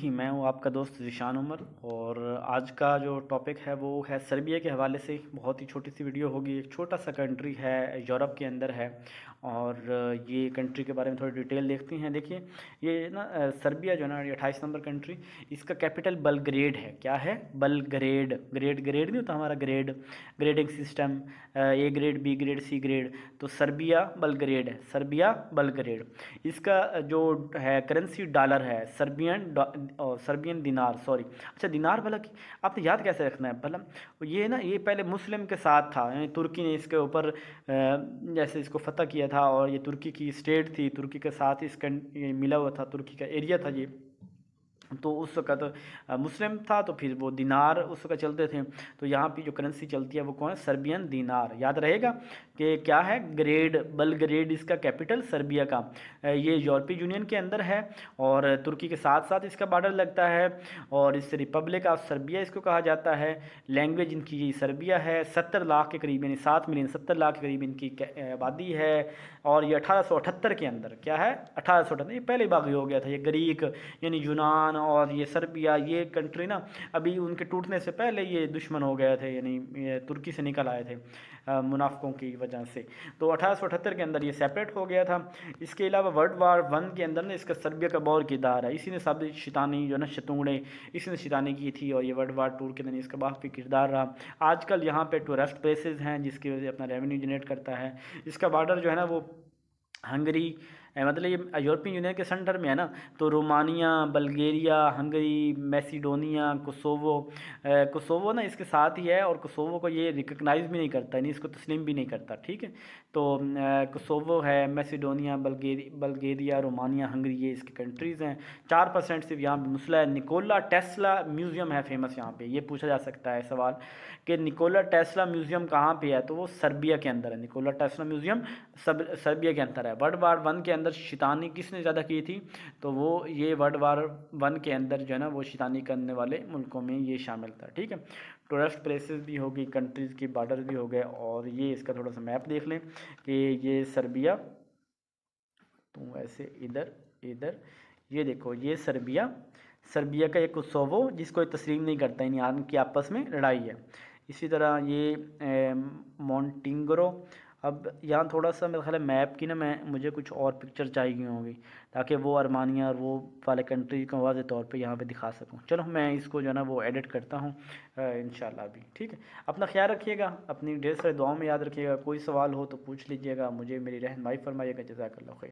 ही मैं हूँ आपका दोस्त जीशान उमर और आज का जो टॉपिक है वो है सर्बिया के हवाले से बहुत ही छोटी सी वीडियो होगी एक छोटा सा कंट्री है यूरोप के अंदर है और ये कंट्री के बारे में थोड़ी डिटेल देखते हैं देखिए ये ना सर्बिया जो है ना अट्ठाईस नंबर कंट्री इसका कैपिटल बलग्रेड है क्या है बलग्रेड ग्रेड ग्रेड नहीं होता हमारा grade grading system A grade B grade C grade तो सर्बिया बलग्रेड है सर्बिया बलग्रेड इसका जो है करेंसी डॉलर है सर्बियन और सर्बियन दिनार सॉरी अच्छा दिनार भला की आपने याद कैसे रखना है भला ये ना ये पहले मुस्लिम के साथ था यानी तुर्की ने इसके ऊपर जैसे इसको फतह किया था और ये तुर्की की स्टेट थी तुर्की के साथ इसका मिला हुआ था तुर्की का एरिया था ये तो उस वक्त मुस्लिम था तो फिर वो दिनार उस वक्त चलते थे तो यहाँ पे जो करेंसी चलती है वो कौन है सर्बियन दिनार याद रहेगा कि क्या है ग्रेड बलग्रेड इसका कैपिटल सर्बिया का ये यूरोपीय यूनियन के अंदर है और तुर्की के साथ साथ इसका बॉर्डर लगता है और इस रिपब्लिक ऑफ सर्बिया इसको कहा जाता है लैंग्वेज इनकी ये सर्बिया है सत्तर लाख के करीब यानी सात मिलियन सत्तर लाख के करीब इनकी आबादी है और ये अठारह के अंदर क्या है अठारह ये पहले बागी हो गया था ये ग्रीक यानी यूनान और ये सर्बिया ये कंट्री ना अभी उनके टूटने से पहले ये दुश्मन हो गए थे यानी तुर्की से निकल आए थे मुनाफ़ों की वजह से तो अठारह के अंदर ये सेपरेट हो गया था इसके अलावा वर्ल्ड वार वन के अंदर ना इसका सर्बिया का बौर किरदार है इसी ने सब शैतानी जो ना शतूड़े इसी ने शैतानी की थी और ये वर्ल्ड वार टूर के अंदर इसका बाफी किरदार रहा आजकल यहाँ पर टूरिस्ट प्लेसेज हैं जिसकी वजह से अपना रेवेन्यू जनरेट करता है इसका बॉर्डर जो है ना वो हंगरी मतलब ये यूरोपियन यूनियन के सेंटर में है ना तो Romania Bulgaria Hungary Macedonia Kosovo Kosovo ना इसके साथ ही है और कोसोवो को ये रिकगनाइज भी नहीं करता यानी इसको तस्लीम भी नहीं करता ठीक है तो कोसोवो है मैसीडोनिया बल्गेरी बल्गेरिया रोमानिया हंगरी ये इसके कंट्रीज़ हैं चार परसेंट सिर्फ यहाँ मुसला है निकोला टेस्ला म्यूज़ियम है फेमस यहाँ पर ये पूछा जा सकता है सवाल कि निकोला टेस्ला म्यूज़ियम कहाँ पर है तो वो सर्बिया के अंदर है निकोला टेस्ला म्यूज़ियम सर्बिया के अंदर है वर्ल्ड वार वन के अंदर शैतानी किसने ज़्यादा की थी तो वो ये वर्ल्ड वार वन के अंदर जो है ना वो शैतानी करने वाले मुल्कों में ये शामिल था ठीक है टूरिस्ट प्लेसेस भी होगी कंट्रीज़ के बॉर्डर भी हो गए और ये इसका थोड़ा सा मैप देख लें कि ये सर्बिया तो ऐसे इधर इधर ये देखो ये सर्बिया सर्बिया का एक कोसोवो जिसको तस्लीम नहीं करता इन यार की आपस में लड़ाई है इसी तरह ये मोन्टिंगरो अब यहाँ थोड़ा सा मेरा ख्याल है मैप की ना मैं मुझे कुछ और पिक्चर चाहिए होंगी ताकि वो अरमानिया और वो वाले कंट्री को वाजे तौर पे यहाँ पे दिखा सकूँ चलो मैं इसको जो है ना वो एडिट करता हूँ इन अभी ठीक है अपना ख्याल रखिएगा अपनी ढेर सारे दुआओं में याद रखिएगा कोई सवाल हो तो पूछ लीजिएगा मुझे मेरी रहनमाई फरमाइएगा जजाकल्ला